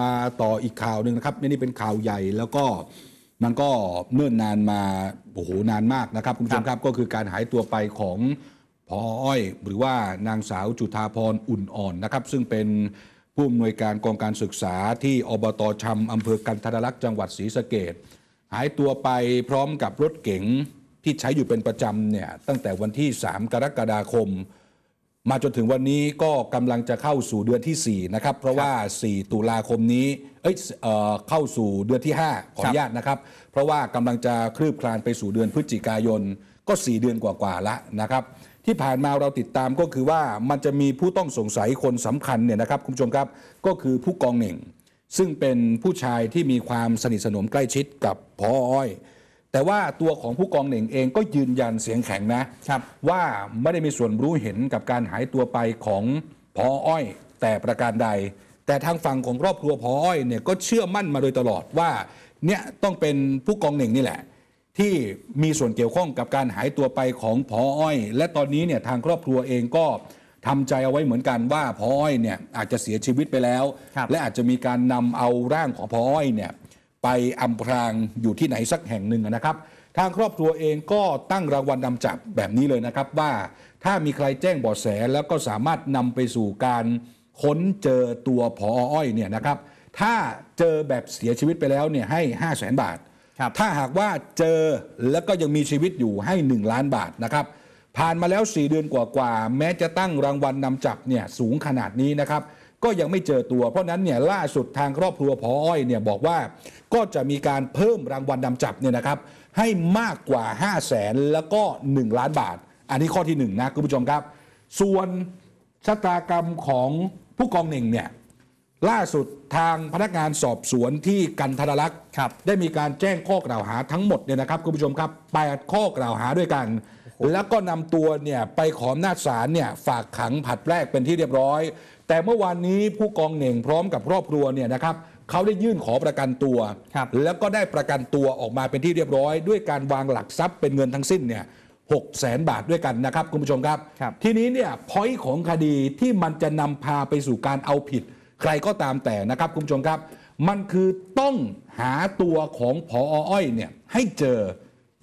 มาต่ออีกข่าวหนึ่งนะครับนี่เป็นข่าวใหญ่แล้วก็มันก็เนิ่นนานมา โอ้โห นานมากนะครับ คุณผู้ชมครับ ก็คือการหายตัวไปของพออ้อย หรือว่านางสาวจุธาพรอุ่นอ่อนนะครับ ซึ่งเป็นผู้อำนวยการกองการศึกษาที่อบตชำอำเภอกันทรลักษณ์จังหวัดศรีสะเกดหายตัวไปพร้อมกับรถเก๋งที่ใช้อยู่เป็นประจำเนี่ยตั้งแต่วันที่ 3 กรกฎาคมมาจนถึงวันนี้ก็กำลังจะเข้าสู่เดือนที่ 4 นะครับ เพราะว่า 4 ตุลาคมนี้ เอ้ยเออเข้าสู่เดือนที่ 5 ขออนุญาตนะครับ เพราะว่ากำลังจะคลืบคลานไปสู่เดือนพฤศจิกายน ก็ 4 เดือนกว่าๆละนะครับ ที่ผ่านมาเราติดตามก็คือว่ามันจะมีผู้ต้องสงสัยคนสำคัญเนี่ยนะครับ คุณผู้ชมครับก็คือผู้กองเหน่ง ซึ่งเป็นผู้ชายที่มีความสนิทสนมใกล้ชิดกับพออ้อยแต่ว่าตัวของผู้กองเหน่งเองก็ยืนยันเสียงแข็งนะครับ ว่าไม่ได้มีส่วนรู้เห็นกับการหายตัวไปของพออ้อย แต่ประการใด แต่ทางฝั่งของครอบครัวพออ้อยเนี่ยก็เชื่อมั่นมาโดยตลอดว่าเนี่ยต้องเป็นผู้กองเหน่งนี่แหละ ที่มีส่วนเกี่ยวข้องกับการหายตัวไปของพออ้อย และตอนนี้เนี่ยทางครอบครัวเองก็ทำใจเอาไว้เหมือนกันว่าพออ้อยเนี่ยอาจจะเสียชีวิตไปแล้ว และอาจจะมีการนำเอาร่างของพออ้อยเนี่ยไปอำพรางอยู่ที่ไหนสักแห่งหนึ่งนะครับ ทางครอบครัวเองก็ตั้งรางวัลนำจับแบบนี้เลยนะครับ ว่าถ้ามีใครแจ้งเบาะแสแล้วก็สามารถนำไปสู่การค้นเจอตัวพออ้อยเนี่ยนะครับ ถ้าเจอแบบเสียชีวิตไปแล้วเนี่ยให้ 5 0 0แสนบาท ถ้าหากว่าเจอแล้วก็ยังมีชีวิตอยู่ให้ 1 ล้านบาทนะครับผ่านมาแล้ว 4 เดือนกว่าๆ แม้จะตั้งรางวัลนนำจับเนี่ยสูงขนาดนี้นะครับ ก็ยังไม่เจอตัว เพราะนั้นเนี่ยล่าสุดทางครอบครัวพออ้อยเนี่ยบอกว่า ก็จะมีการเพิ่มรางวัลนนำจับเนี่ยนะครับ ให้มากกว่า 5 0 0แสนแล้วก็ 1 ล้านบาท อันนี้ข้อที่ 1นนะคุณผู้ชมครับ ส่วนชะตากรรมของผู้กองหนึ่งเนี่ยล่าสุดทางพนักงานสอบสวนที่กันทรลักษ์ได้มีการแจ้งข้อกล่าวหาทั้งหมดเนี่ยนะครับคุณผู้ชมครับ8ข้อกล่าวหาด้วยกันแล้วก็นำตัวเนี่ยไปขออำนาจศาลเนี่ยฝากขังผัดแรกเป็นที่เรียบร้อย แต่เมื่อวานนี้ผู้กองเหน่งพร้อมกับครอบครัวเนี่ยนะครับเขาได้ยื่นขอประกันตัว แล้วก็ได้ประกันตัวออกมาเป็นที่เรียบร้อยด้วยการวางหลักทรัพย์เป็นเงินทั้งสิ้นเนี่ยหกแสนบาทด้วยกันนะครับ คุณผู้ชมครับทีนี้เนี่ยพอยของคดีที่มันจะนำพาไปสู่การเอาผิด ใครก็ตามแต่นะครับคุณผู้ชมครับ มันคือต้องหาตัวของพออ้อยเนี่ยให้เจอ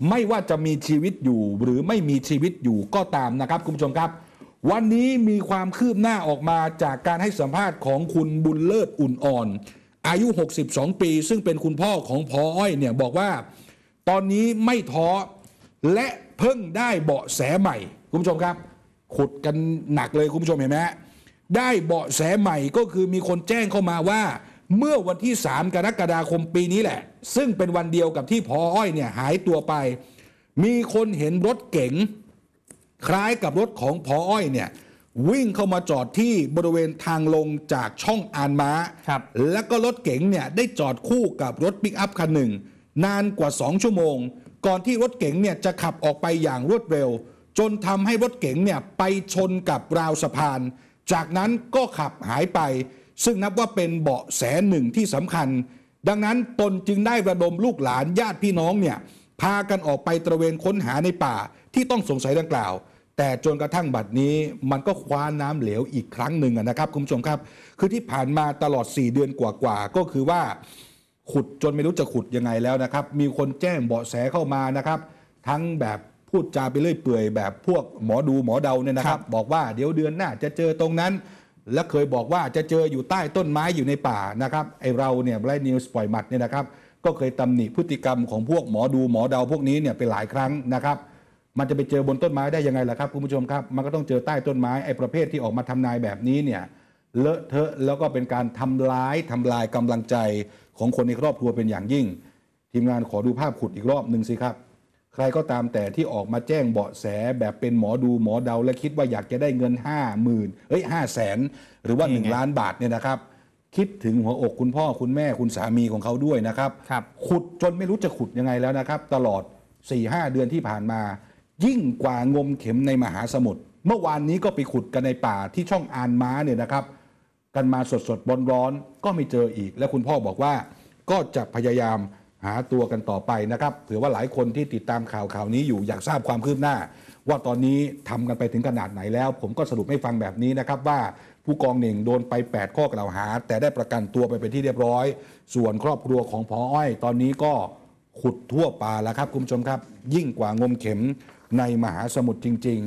ไม่ว่าจะมีชีวิตอยู่หรือไม่มีชีวิตอยู่ก็ตามนะครับ คุณผู้ชมครับ วันนี้มีความคืบหน้าออกมาจากการให้สัมภาษณ์ของคุณบุญเลิศอุ่นอ่อน อายุ 62 ปี ซึ่งเป็นคุณพ่อของพออ้อยเนี่ยบอกว่า ตอนนี้ไม่ท้อและเพิ่งได้เบาะแสใหม่คุณผู้ชมครับ ขุดกันหนักเลยคุณผู้ชมเห็นไหมได้เบาะแสใหม่ก็คือมีคนแจ้งเข้ามาว่าเมื่อวันที่ 3 กรกฎาคมปีนี้แหละ ซึ่งเป็นวันเดียวกับที่พออ้อยเนี่ยหายตัวไป มีคนเห็นรถเก๋งคล้ายกับรถของพออ้อยเนี่ยวิ่งเข้ามาจอดที่บริเวณทางลงจากช่องอานมา้าแล้วก็รถเก๋งเนี่ยได้จอดคู่กับรถปิกอัพคันหนึ่ง นานกว่า 2 ชั่วโมง ก่อนที่รถเก๋งเนี่ยจะขับออกไปอย่างรวดเร็วจนทำให้รถเก๋งเนี่ยไปชนกับราวสะพาน จากนั้นก็ขับหายไปซึ่งนับว่าเป็นเบาะแสหนึ่งที่สำคัญ ดังนั้นตนจึงได้ระดมลูกหลานญาติพี่น้องเนี่ย พากันออกไปตระเวนค้นหาในป่าที่ต้องสงสัยดังกล่าว แต่จนกระทั่งบัดนี้มันก็คว้าน้ำเหลวอีกครั้งหนึ่งนะครับคุณผู้ชมครับ คือที่ผ่านมาตลอด 4 เดือนกว่าๆก็คือว่าขุดจนไม่รู้จะขุดยังไงแล้วนะครับ มีคนแจ้งเบาะแสเข้ามานะครับ ทั้งแบบพูดจาไปเรื่อยเปื่อยแบบพวกหมอดูหมอเดาเนี่ยนะครับ บอกว่าเดี๋ยวเดือนหน้าจะเจอตรงนั้นและเคยบอกว่าจะเจออยู่ใต้ต้นไม้อยู่ในป่านะครับไอเราเนี่ยไลนิวส์ปล่อยหมัดเนี่ยนะครับก็เคยตำหนิพฤติกรรมของพวกหมอดูหมอเดาพวกนี้เนี่ยไปหลายครั้งนะครับ มันจะไปเจอบนต้นไม้ได้ยังไงล่ะครับคุณผู้ชมครับมันก็ต้องเจอใต้ต้นไม้ไอประเภทที่ออกมาทำนายแบบนี้เนี่ยเลอะเทอะแล้วก็เป็นการทำร้ายทำลายกำลังใจของคนในครอบครัวเป็นอย่างยิ่ง ทีมงานขอดูภาพขุดอีกรอบหนึ่งสิครับใครก็ตามแต่ที่ออกมาแจ้งเบาะแสแบบเป็นหมอดูหมอเดา และคิดว่าอยากจะได้เงิน 5 0,000ื่นเอ้ยห้าแสนหรือว่า 1 ล้านบาทเนี่ยนะครับ คิดถึงหัวอกคุณพ่อคุณแม่คุณสามีของเขาด้วยนะครับครบขุดจนไม่รู้จะขุดยังไงแล้วนะครับ ตลอด4ี่หเดือนที่ผ่านมา ยิ่งกว่างมเข็มในมหาสมุทรเมื่อวานนี้ก็ไปขุดกันในป่าที่ช่องอานม้าเนี่ยนะครับ กันมาสดๆร้อนๆก็ไม่เจออีก และคุณพ่อบอกว่าก็จะพยายามหาตัวกันต่อไปนะครับเผื่อว่าหลายคนที่ติดตามข่าวข่าวนี้อยู่อยากทราบความคืบหน้า ว่าตอนนี้ทำกันไปถึงขนาดไหนแล้ว ผมก็สรุปให้ฟังแบบนี้นะครับว่าผู้กองหนึ่งโดนไป 8 ข้อกล่าวหา แต่ได้ประกันตัวไปเป็นที่เรียบร้อย ส่วนครอบครัวของพออ้อย ตอนนี้ก็ขุดทั่วป่าแล้วครับคุณผู้ชมครับ ยิ่งกว่างมเข็มในมหาสมุทรจริง